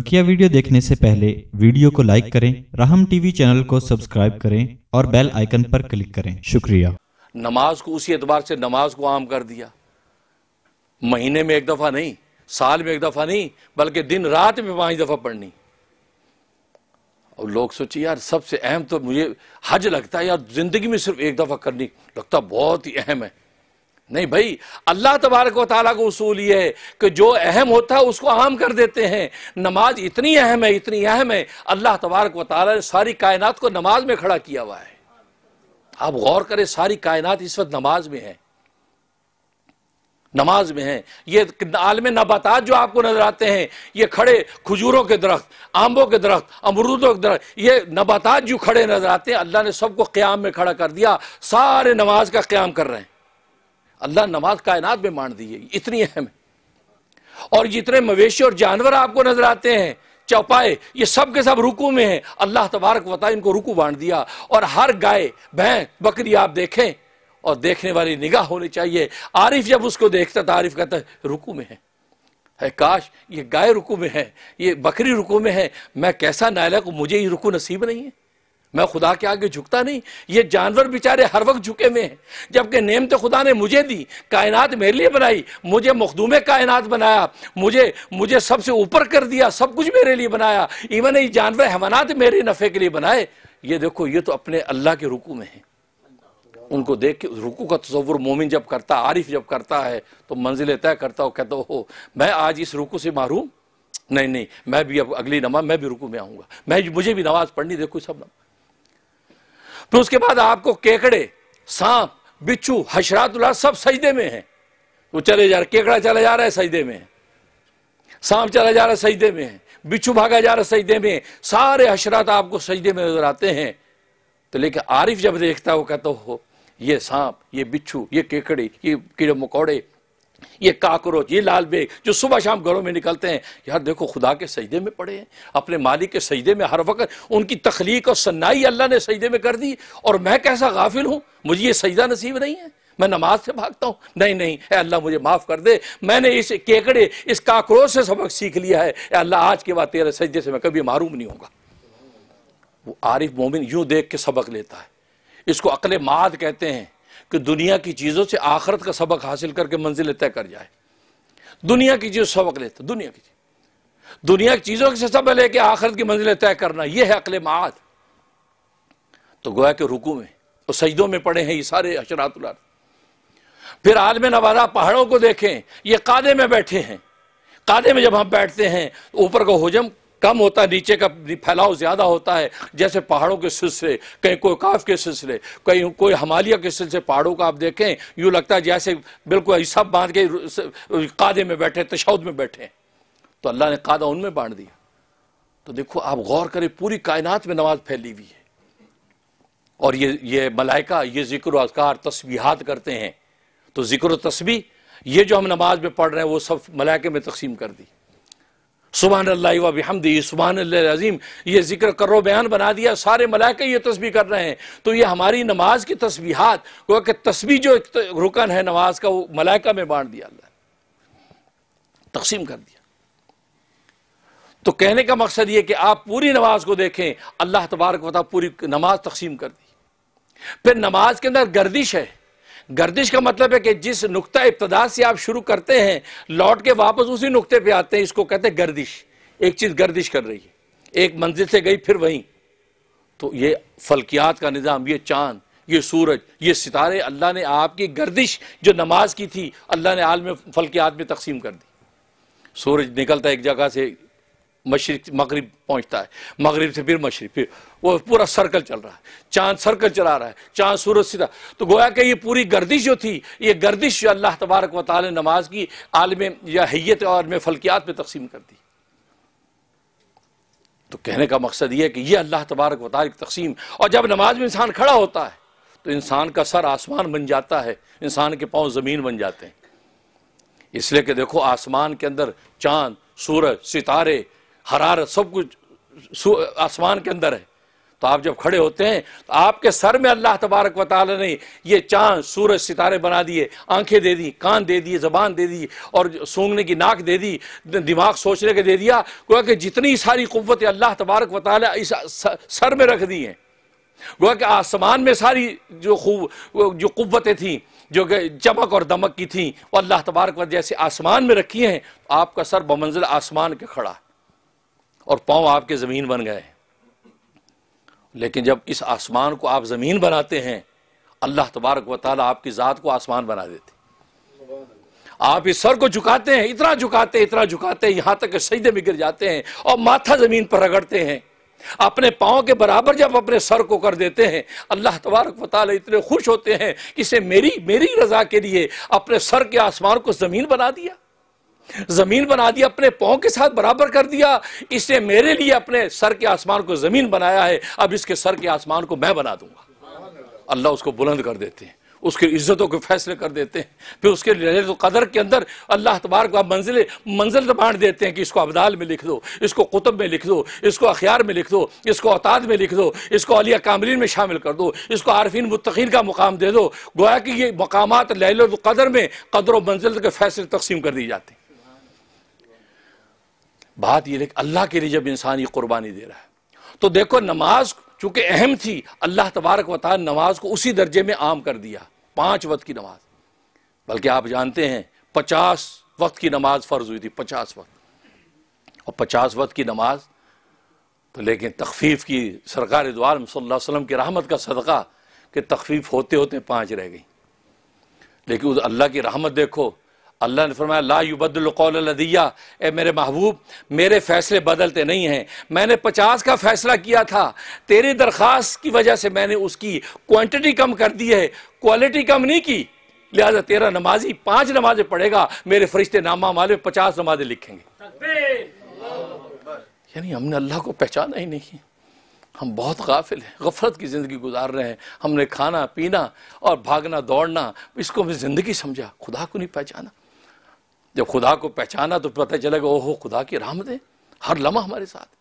बकिया वीडियो देखने से पहले वीडियो को लाइक करें रहम टीवी चैनल को सब्सक्राइब करें और बेल आइकन पर क्लिक करें शुक्रिया नमाज को उसी एतबार से नमाज को आम कर दिया महीने में एक दफा नहीं साल में एक दफा नहीं बल्कि दिन रात में पांच दफा पढ़नी और लोग सोचे यार सबसे अहम तो मुझे हज लगता है यार जिंदगी में सिर्फ एक दफा करनी लगता बहुत ही अहम है नहीं भाई अल्लाह तबारक व का उसूल ये है कि जो अहम होता है उसको आम कर देते हैं नमाज इतनी अहम है इतनी अहम है अल्लाह तबारक व ने सारी कायनात को नमाज में खड़ा किया हुआ है आप गौर करें सारी कायनात इस वक्त नमाज में है नमाज में है ये आलम नबातात जो आपको नजर आते हैं ये खड़े खजूरों के दरख्त आम्बों के दरख्त अमरूदों के दरख्त ये नबातात जो खड़े नजर आते हैं अल्लाह ने सबको क्याम में खड़ा कर दिया सारे नमाज का क्याम कर रहे हैं अल्लाह नमाज कायनात में मान दी है इतनी अहम है और जितने मवेशी और जानवर आपको नजर आते हैं चौपाए ये सब के सब रुकू में है अल्लाह तबारक वता इनको रुकू बांट दिया और हर गाय भैंस बकरी आप देखें और देखने वाली निगाह होनी चाहिए आरिफ जब उसको देखता था तो आरिफ कहता रुकू में है है काश ये गाय रुकू में है ये बकरी रुकू में है मैं कैसा नायला को मुझे ये रुकू नसीब नहीं है मैं खुदा के आगे झुकता नहीं ये जानवर बेचारे हर वक्त झुके में हैं जबकि नेम तो खुदा ने मुझे दी कायनात मेरे लिए बनाई मुझे मखदूम कायनात बनाया मुझे मुझे सबसे ऊपर कर दिया सब कुछ मेरे लिए बनाया इवन ये जानवर हैवानात मेरे नफ़े के लिए बनाए ये देखो ये तो अपने अल्लाह के रुकू में है उनको देख के रुकू का तस्वुर मोमिन जब करता आरिफ जब करता है तो मंजिल तय करता हो कहता हो मैं आज इस रुकू से मारूम नहीं नहीं मैं भी अब अगली नमाज मैं भी रुकू में आऊँगा मैं मुझे भी नमाज़ पढ़नी देखो सब नमाज फिर उसके बाद आपको केकड़े सांप बिच्छू हशरात सब सजदे में है वो चले जा रहे केकड़ा चला जा रहा है सजदे में सांप चला जा रहा है सजदे में है बिच्छू भागा जा रहा है सजदे में सारे हशरात आपको सजदे में नजर आते हैं तो लेकिन आरिफ जब देखता वो कहता हो ये सांप ये बिच्छू ये केकड़े ये कीड़े मकौड़े ये काकरोच ये लाल बेग जो सुबह शाम घरों में निकलते हैं यार देखो खुदा के सजदे में पड़े हैं अपने मालिक के सजदे में हर वक्त उनकी तखलीक और सन्नाई अल्लाह ने सजदे में कर दी और मैं कैसा गाफिल हूं मुझे ये सजदा नसीब नहीं है मैं नमाज से भागता हूं नहीं नहीं अल्लाह मुझे माफ़ कर दे मैंने इस केकड़े इस काकरोच से सबक सीख लिया है अल्लाह आज के बाद तेरे सजदे से मैं कभी मारूम नहीं होगा वो आरिफ मोमिन यूं देख के सबक लेता है इसको अकल माद कहते हैं कि दुनिया की चीज़ों से आखरत का सबक हासिल करके मंजिल तय कर जाए दुनिया की चीज़ सबक लेते दुनिया की दुनिया की चीज़ों से सबक लेके आखरत की मंजिल तय करना यह है अकल माद तो गोया के रुकू में और सजदों में पड़े हैं ये सारे अशरात फिर आलम नवाजा पहाड़ों को देखें ये कादे में बैठे हैं कादे में जब हम बैठते हैं तो ऊपर का हजम कम होता है नीचे का फैलाव ज़्यादा होता है जैसे पहाड़ों के सिलसिले कहीं कोई काफ के सिलसिले कहीं कोई हमालिया के सिलसिले पहाड़ों का आप देखें यूँ लगता है जैसे बिल्कुल ऐसा बांध के कादे में बैठे तशौद में बैठे तो अल्लाह ने कादा उनमें बांट दिया तो देखो आप गौर करें पूरी कायनात में नमाज फैली हुई है और ये ये मलाइका ये जिक्र अजकार तस्बीहात करते हैं तो जिक्र तस्वी ये जो हम नमाज में पढ़ रहे हैं वो सब मलाइके में तकसीम कर दी सुबहान अल्लाह व सुबहान अजीम ये जिक्र करो बयान बना दिया सारे मलाइके ये तस्वीर कर रहे हैं तो ये हमारी नमाज की तस्बीहात को कि जो एक रुकन है नमाज का वो मलाइका में बांट दिया अल्लाह तकसीम कर दिया तो कहने का मकसद ये कि आप पूरी नमाज को देखें अल्लाह तबारक वाली पूरी नमाज तकसीम कर दी फिर नमाज के अंदर गर्दिश है गर्दिश का मतलब है कि जिस नुकता इब्तदा से आप शुरू करते हैं लौट के वापस उसी नुकते पे आते हैं इसको कहते हैं गर्दिश एक चीज़ गर्दिश कर रही है एक मंजिल से गई फिर वहीं तो ये फलकियात का निज़ाम ये चांद ये सूरज ये सितारे अल्लाह ने आपकी गर्दिश जो नमाज की थी अल्लाह ने आलम फलकियात में तकसीम कर दी सूरज निकलता है एक जगह से मशरक मगरब पहुंचता है मगरब से फिर मशरक फिर वो पूरा सर्कल चल रहा है चांद सर्कल चला रहा है चांद सूरज सीधा तो गोया कि ये पूरी गर्दिश जो थी ये गर्दिश जो अल्लाह तबारक वाली नमाज की आलम या हैत और में फलकियात में तकसीम कर दी तो कहने का मकसद ये है कि यह अल्लाह तबारक वाल की तकसीम और जब नमाज में इंसान खड़ा होता है तो इंसान का सर आसमान बन जाता है इंसान के पाँव ज़मीन बन जाते हैं इसलिए कि देखो आसमान के अंदर चांद सूरज सितारे हरारत सब कुछ आसमान के अंदर है तो आप जब खड़े होते हैं तो आपके सर में अल्लाह तबारक वाली ने ये चांद सूरज सितारे बना दिए आंखें दे दी कान दे दिए जबान दे दी और सूंघने की नाक दे दी दिमाग सोचने के दे दिया गोया कि जितनी सारी कुत अल्लाह तबारक वाल इस सर में रख दी हैं गोया कि आसमान में सारी जो खूब जो कुतें थी जो कि चमक और दमक की थी वो अल्लाह तबारक जैसे आसमान में रखी हैं तो आपका सर बमंजिल आसमान के खड़ा है और पाँव आपके ज़मीन बन गए लेकिन जब इस आसमान को आप ज़मीन बनाते हैं अल्लाह तबारक व आपकी ज़ात को आसमान बना देते आप इस सर को झुकाते हैं इतना झुकाते हैं इतना झुकाते हैं यहां तक के सजदे में गिर जाते हैं और माथा ज़मीन पर रगड़ते हैं अपने पाँव के बराबर जब अपने सर को कर देते हैं अल्लाह तबारक वाले इतने खुश होते हैं कि इसे मेरी मेरी रज़ा के लिए अपने सर के आसमान को ज़मीन बना दिया जमीन बना दिया अपने पाओ के साथ बराबर कर दिया इसने मेरे लिए अपने सर के आसमान को जमीन बनाया है अब इसके सर के आसमान को मैं बना दूंगा अल्लाह उसको बुलंद कर देते हैं उसके इज्जतों के फैसले कर देते हैं फिर उसके लहर तो कदर के अंदर अल्लाह आप मंजिल मंजिल बांट देते हैं कि इसको अबदाल में लिख दो इसको कुतुब में लिख दो इसको अखियार में लिख दो इसको अताद में लिख दो इसको अलिया कामरीन में शामिल कर दो इसको आरफिन मुतकीन का मुकाम दे दो गोया कि ये मकाम लहल में कदर व मंजिल के फैसले तकसीम कर दी जाते हैं बात यह कि अल्लाह के लिए जब इंसान ये कुर्बानी दे रहा है तो देखो नमाज चूंकि अहम थी अल्लाह तबारक वाल नमाज को उसी दर्जे में आम कर दिया पांच वक्त की नमाज बल्कि आप जानते हैं पचास वक्त की नमाज फ़र्ज हुई थी पचास वक्त और पचास वक्त की नमाज तो लेकिन तखफीफ़ की सरकार द्वार वसल्लम की रहमत का सदका कि तखफीफ होते होते पांच रह गई लेकिन उस अल्लाह की रहमत देखो अल्लाह ने फरमाया ला युबद्दौलदिया ए मेरे महबूब मेरे फैसले बदलते नहीं हैं मैंने पचास का फैसला किया था तेरी दरख्वास्त की वजह से मैंने उसकी क्वांटिटी कम कर दी है क्वालिटी कम नहीं की लिहाजा तेरा नमाजी पाँच नमाजें पढ़ेगा मेरे फरिश्ते नामा माले पचास नमाजें लिखेंगे यानी हमने अल्लाह को पहचाना ही नहीं हम बहुत गाफिल हैं गफरत की ज़िंदगी गुजार रहे हैं हमने खाना पीना और भागना दौड़ना इसको हमने ज़िंदगी समझा खुदा को नहीं पहचाना जब खुदा को पहचाना तो पता चला ओहो खुदा की है हर लम्हा हमारे साथ